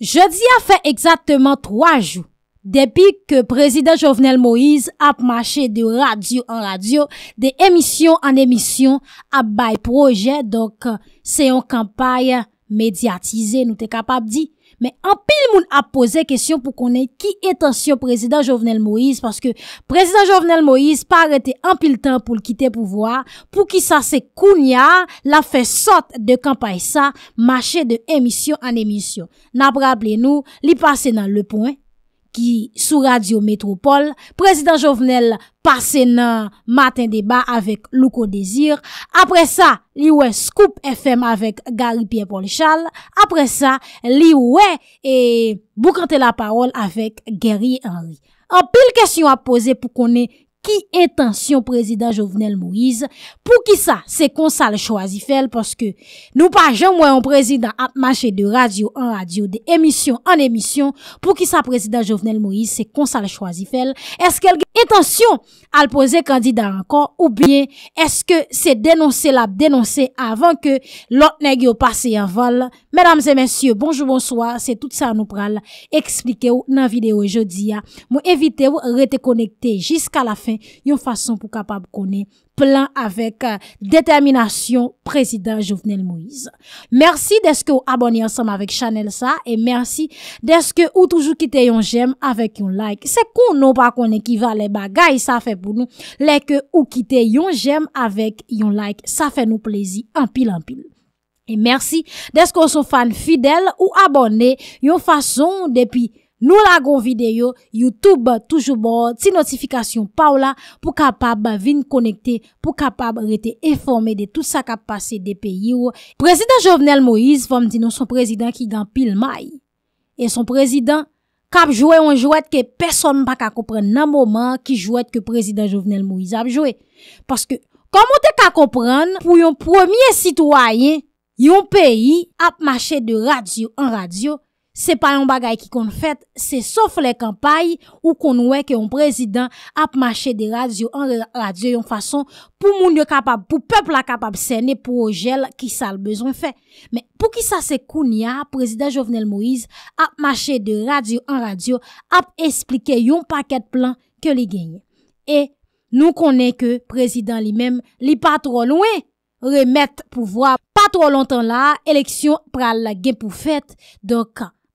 Je di a fe ekzatman 3 jou, depi ke prezident Jovenel Moïse ap mache de radio an radio, de emisyon an emisyon, ap bay proje, donk se yon kampaye mediatize nou te kapab di. Men an pil moun ap pose kesyon pou konen ki etansyon prezident Jovenel Moïse paske prezident Jovenel Moïse pa arete an pil tan pou l kite pouvoar pou ki sa se kounya la fe sot de kampaye sa machè de emisyon an emisyon. Na brable nou, li pase nan le poen. Ki sou Radio Metropole Prezident Jovenel Pase nan Matin Deba Avek Louko Dezir Apre sa liwe Scoop FM Avek Gary Pierre Paul Chal Apre sa liwe Boukante la parol Avek Gary Henry An pil kesyon a pose pou konen ki etansyon prezident Jovenel Moïse pou ki sa se konsal chwazifel, poske nou pa jan mwen an prezident atmache de radio an radio, de emisyon an emisyon pou ki sa prezident Jovenel Moïse se konsal chwazifel, eske el gen etansyon al pose kandida an kon, ou bie eske se denonse la denonse avan ke lot negyo pase yon vol menams e mensyon, bonjou bonsoir se tout sa nou pral, eksplike ou nan videyo je diya, mwen evite ou rete konekte jiska la fe men yon fason pou kapab konen plan avek euh, determinasyon prezident Jovenel Moïse. Mersi deske ou abonye ansam avek chanel sa, e mersi deske ou toujou kite yon jem avek yon like. Se konon pa konen kiva le bagay, sa fe pou nou, leke ou kite yon jem avek yon like, sa fe nou plezi anpil anpil. E mersi deske ou sou fan fidel ou abonye yon fason depi Nou la gon videyo, YouTube toujou bo, ti notifikasyon pa ou la, pou kapab vin konekte, pou kapab rete informe de tout sa kap pase de peyi ou. Prezident Jovenel Moïse, vam di nou, son prezident ki gan pil may. E son prezident kap jowe un jowet ke person pa ka kompren nan moman ki jowet ke prezident Jovenel Moïse ap jowe. Paske, komon te ka kompren pou yon premier sitwayen, yon peyi ap mache de radyo an radyo. Se pa yon bagay ki kon fet, se sof le kampay ou kon wè ke yon prezident ap mache de radyo an radyo yon fason pou moun yo kapab, pou pepl la kapab sene pou o jel ki sa l bezon fet. Men pou ki sa se koun ya, prezident Jovenel Moïse ap mache de radyo an radyo ap esplike yon paket plan ke li genye. E nou konè ke prezident li mèm li patro louè, remèt pou vwa patro lontan la, eleksyon pral la gen pou fet.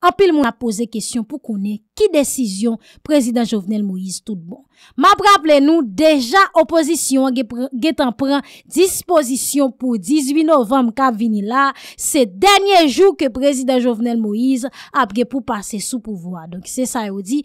apil moun apose kesyon pou konen ki desizyon prezident Jovenel Moïse tout bon. Mabraple nou deja opozisyon ge tanpren dispozisyon pou 18 novem kab vini la, se denye jou ke prezident Jovenel Moïse apge pou pase sou pouvoa. Donk se sa yo di.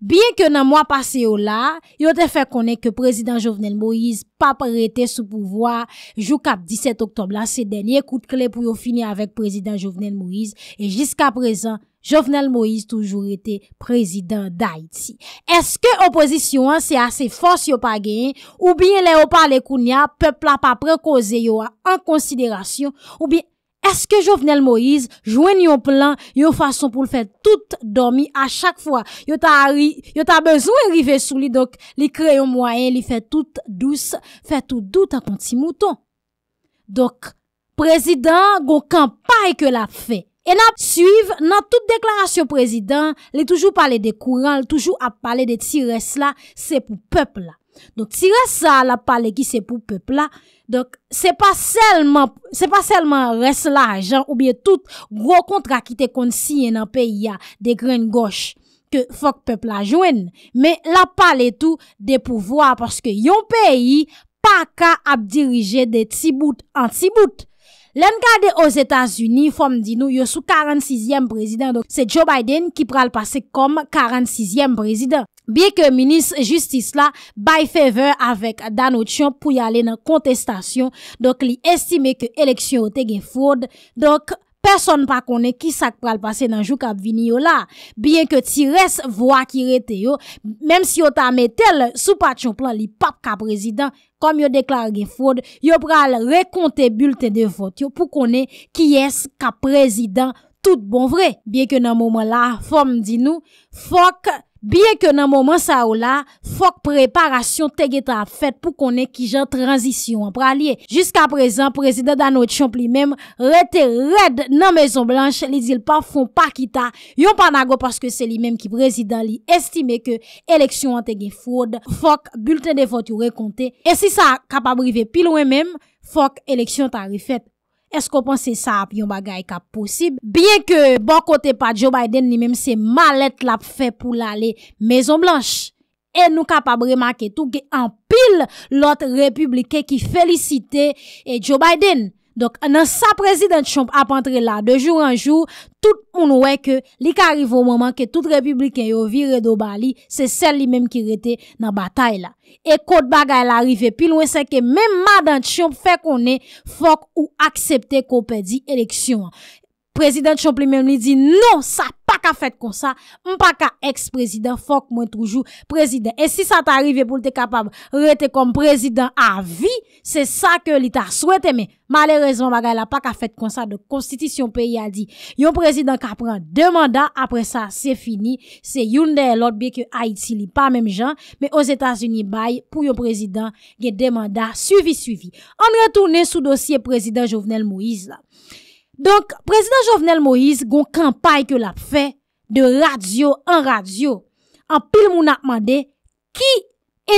Biye ke nan mwa pase yo la, yo te fe konen ke prezident Jovenel Moïse pa parete sou pouvoi jou kap 17 oktob la, se denye koute kle pou yo fini avek prezident Jovenel Moïse. E jiska prezant, Jovenel Moïse toujou rete prezident d'Haïti. Eske opozisyon an se ase fos yo pa gen, ou biye le yo pale kounia, pepla pa prekoze yo an konsiderasyon, ou biye... Eske Jovenel Moïse jwen yon plan, yon fason pou l fè tout dormi a chak fwa. Yon ta bezwen rive sou li, dok li kre yon mwayen, li fè tout dous, fè tout dout akon ti mouton. Dok, prezident, gòk an paye ke la fè. E nan suiv nan tout deklarasyon prezident, li toujou pale de kouran, li toujou ap pale de ti res la, se pou pepl la. Si res sa la pale ki se pou pepla, se pa selman res la jan ou bie tout gro kontra ki te kont si yon an peyi ya de gren goch ke fok pepla joen. Me la pale tou de pouvoa paske yon peyi pa ka ap dirije de tsi bout an tsi bout. Len gade os Etats-Unis, fom di nou, yo sou 46yem prezident. Se Joe Biden ki pral pase kom 46yem prezident. Biye ke minis justis la, bay fèvèr avèk Dano Tchon pou yalè nan kontestasyon, donk li estime ke eleksyon ote gen fòrd, donk person pa konè ki sak pral pase nan jou kap vini yo la. Biye ke ti res vwa ki rete yo, mèm si yo ta metel sou pat chon plan li pap kap prezident, kom yo deklare gen fòrd, yo pral rekonte bulte de vot yo pou konè ki yes kap prezident tout bon vre. Biye ke nan mouman la, fòm di nou, fòk, Bien ke nan mouman sa ou la, fok preparasyon tege ta fet pou konen ki jan transisyon an pralye. Jiska prezen, prezident Danot Chomp li menm rete red nan Mezon Blanche li zil pa fon pa kita. Yon panago paske se li menm ki prezident li estime ke eleksyon an tege foud, fok bulten de vot yon re konte. E si sa kapabrive pil ouen menm, fok eleksyon ta refet. Esko pon se sa ap yon bagay ka posib? Bien ke bon kote pa Joe Biden ni menm se malet la fe pou la le Mezon Blanche. E nou ka pa brema ke touke an pil lot republikè ki felicite e Joe Biden. Donk nan sa prezident chomp ap antre la, de joun an joun, tout moun wè ke li ka arrivo mouman ke tout republiken yo vi redou Bali, se sel li mèm ki rete nan batay la. E kote bagay la arrive pil wè se ke mèm ma dan chomp fè konè fok ou akseptè konpè di eleksyon an. Prezident chomp li mèm li di, non sap! Mpaka fèt konsa, mpaka eks-prezident, fok mwen toujou prezident. E si sa ta arrive pou nte kapab rete kom prezident a vi, se sa ke li ta souwete me. Malèrezman bagay la, mpaka fèt konsa de konstitisyon peyi a di. Yon prezident ka pran de manda, apre sa se fini. Se yonde elot biye ke Haiti li pa mèm jan, me os Etats-Unis bay pou yon prezident ge de manda suivi suivi. An retourne sou dosye prezident Jovenel Moïse la. Donk, Prezident Jovenel Moïse gon kampaye ke lap fe de radyo an radyo an pil moun ap mande ki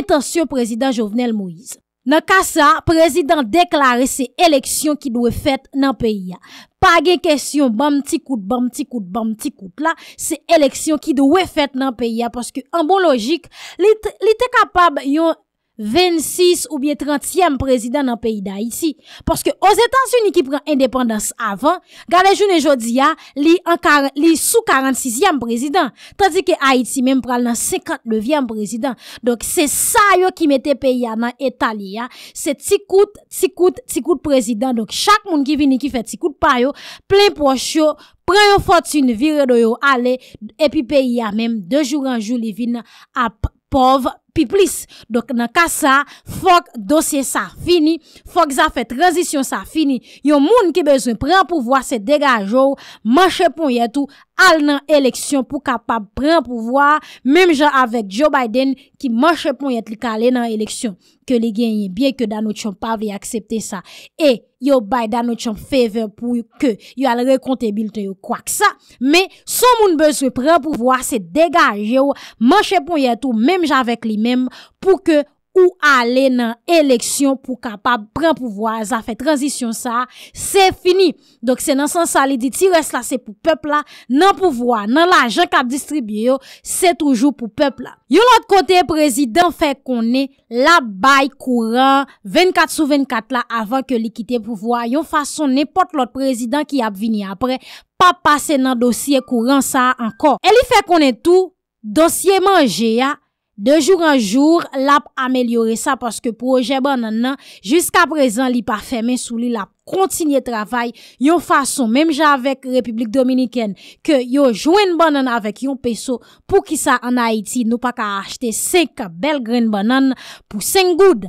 etansyon Prezident Jovenel Moïse. Nan ka sa, Prezident deklare se eleksyon ki dwe fet nan peyi ya. Page kesyon bam ti kout, bam ti kout, bam ti kout la, se eleksyon ki dwe fet nan peyi ya. Paske an bon logik, li te kapab yon... 26 ou bie 30 yam prezidant nan peyi da iti. Paske o zetans yon yon ki pren independans avan, gade joun en jodi ya, li sou 46 yam prezidant. Tadi ke Haiti menm pral nan 52 yam prezidant. Dok se sa yon ki mette peyi ya nan etali ya, se ti kout, ti kout, ti kout prezidant. Dok chak moun ki vin yon ki fe ti kout pa yon, plen pwosh yon, pren yon fotin, vire do yon ale, epi peyi ya menm, de joun anjou li vin ap pov prezidant. Pi plis, dok nan ka sa, fok dosye sa fini, fok zafet transisyon sa fini. Yon moun ki bezwen prenpouvoa se degajo, manche pon yetu al nan eleksyon pou kapap prenpouvoa. Mem jan avek Joe Biden ki manche pon yetu li kalen nan eleksyon. ke li genye, bie ke danot yon pavli aksepte sa, e, yo bay danot yon feve, pou yo ke, yo al rekonte bilte yo kwa ksa, me, son moun bezwe pre pou vwa, se degaje yo, manche pou yon tou, mem jan vek li mem, pou ke, pou ale nan eleksyon pou kapap pran pouvoa, zafè transisyon sa, se fini. Dok se nan san sali di ti res la se pou pepl la, nan pouvoa, nan la ajan ka distribye yo, se toujou pou pepl la. Yon lot kote prezidant fe konen la bay kouran, 24 sou 24 la, avan ke likite pouvoa, yon fason ne pot lot prezidant ki ap vini apre, pa pase nan dosye kouran sa anko. E li fe konen tou dosye manje ya, De jour an jour, la ap amelyore sa paske proje banan nan, jiska prezan li pa fe men sou li la kontinye travay yon fason menm javek Republik Dominiken ke yon jwen banan avèk yon peso pou ki sa an Haiti nou pa ka achete 5 bel grain banan pou 5 goud.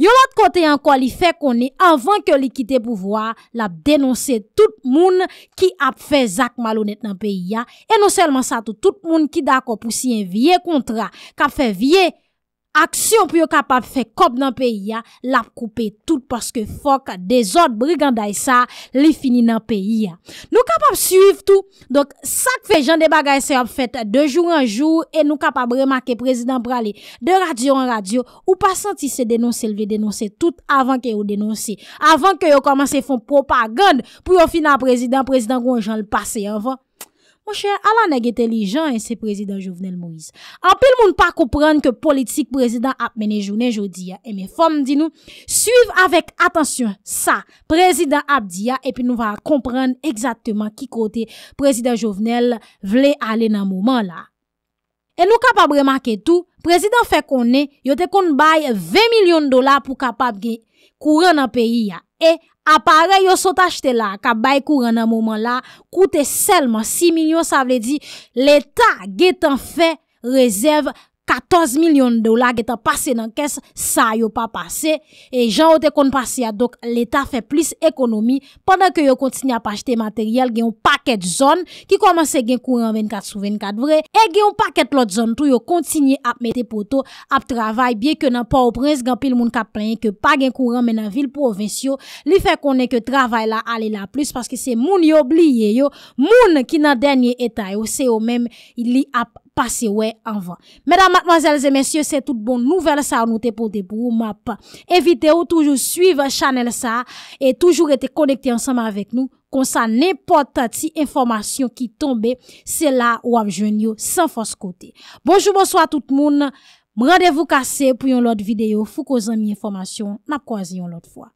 Yon lot kote yon kwa li fe koni avan ke li kite pou vwa la denonse tout moun ki ap fe zak malonet nan peyi ya. E non selman sa tout moun ki dako pousi yon vie kontra kap fe vie kontra. Aksyon pou yo kapap fe kop nan peyi ya, lap koupe tout paske fok de zot briganday sa li fini nan peyi ya. Nou kapap suiv tou, sak fe jan de bagay se ap fet de joun an joun e nou kapap remake prezident brale de radyo an radyo ou pasanti se denonse lve denonse tout avan ke yo denonse. Avan ke yo komanse fon propagand pou yo fina prezident, prezident ronjan lpase avan. Moun chè, alan e gete li jan e se prezident jovenel mounz. Ape l moun pa koupren ke politik prezident ap mene jounen jodi ya. E me fom di nou, suiv avèk atansyon sa prezident ap di ya. E pi nou va koupren egzatman ki kote prezident jovenel vle ale nan mouman la. E nou kapab remak etou, prezident fe konen, yote kon bay 20 milyon dola pou kapab ge kouren nan peyi ya. apare yo sot achete la, ka bay kou ren nan mouman la, koute selman 6 milyon sa vle di, le ta getan fe, rezerv, 14 milyon dola geta pase nan kes, sa yo pa pase, e jan o te kon pase ya, dok l'Etat fe plis ekonomi, pandan ke yo kontine ap achete materyal, gen yon paket zon, ki komanse gen kouren 24 sou 24 vre, e gen yon paket lot zon, tou yo kontine ap mete poto, ap travay, bie ke nan pa ou prens, gen pil moun ka planye, ke pa gen kouren men nan vil povensyo, li fe konen ke travay la ale la plis, paske se moun yo bliye yo, moun ki nan denye etay, yo se yo men li ap, Pase wè, anvan. Mèdam, matmazèl, zè mèsyè, sè tout bon nouvel sa anote pou debou map. Evite ou toujou suiv chanel sa, e toujou ete konekte ansama avèk nou, konsan nèpotati informasyon ki tombe, sè la ou ap jwen yo san fos kote. Bonjou, bonsoy, tout moun, m radevou kase pou yon lot videyo, fou ko zan mi informasyon, map kwa zyon lot fwa.